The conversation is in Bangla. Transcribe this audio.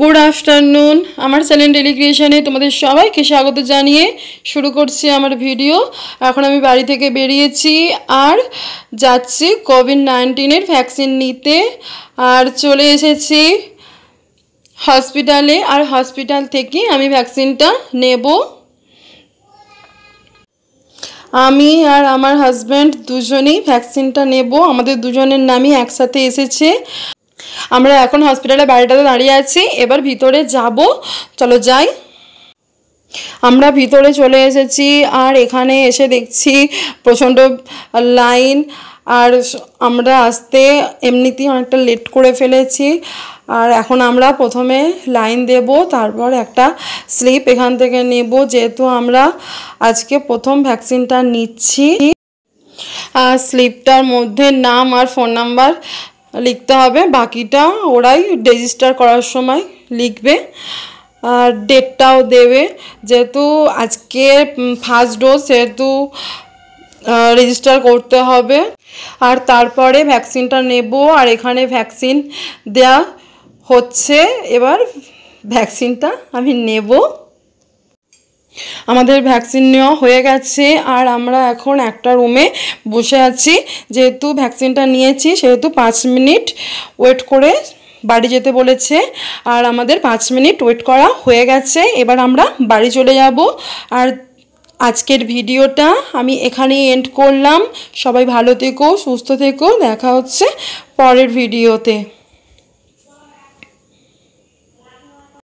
গুড আফটারনুন আমার চ্যানেল ডেলি ক্রিয়েশনে তোমাদের সবাইকে স্বাগত জানিয়ে শুরু করছি আমার ভিডিও এখন আমি বাড়ি থেকে বেরিয়েছি আর যাচ্ছি কোভিড নাইন্টিনের ভ্যাকসিন নিতে আর চলে এসেছি হসপিটালে আর হসপিটাল থেকে আমি ভ্যাকসিনটা নেব আমি আর আমার হাজব্যান্ড দুজনেই ভ্যাকসিনটা নেব আমাদের দুজনের নামই একসাথে এসেছে আমরা এখন হসপিটালে বাড়িটাতে দাঁড়িয়ে আছি এবার ভিতরে যাব চলো যাই আমরা ভিতরে চলে এসেছি আর এখানে এসে দেখছি প্রচণ্ড লাইন আর আমরা আসতে এমনিতেই অনেকটা লেট করে ফেলেছি আর এখন আমরা প্রথমে লাইন দেব তারপর একটা স্লিপ এখান থেকে নেব যেহেতু আমরা আজকে প্রথম ভ্যাকসিনটা নিচ্ছি স্লিপটার মধ্যে নাম আর ফোন নাম্বার লিখতে হবে বাকিটা ওরাই রেজিস্টার করার সময় লিখবে আর ডেটটাও দেবে যেহেতু আজকে ফার্স্ট ডোজ সেহেতু রেজিস্টার করতে হবে আর তারপরে ভ্যাকসিনটা নেব আর এখানে ভ্যাকসিন দেয়া হচ্ছে এবার ভ্যাকসিনটা আমি নেব আমাদের ভ্যাকসিন নেওয়া হয়ে গেছে আর আমরা এখন একটা রুমে বসে আছি যেহেতু ভ্যাকসিনটা নিয়েছি সেহেতু পাঁচ মিনিট ওয়েট করে বাড়ি যেতে বলেছে আর আমাদের পাঁচ মিনিট ওয়েট করা হয়ে গেছে এবার আমরা বাড়ি চলে যাব আর আজকের ভিডিওটা আমি এখানেই এন্ড করলাম সবাই ভালো থেকো সুস্থ থেকো দেখা হচ্ছে পরের ভিডিওতে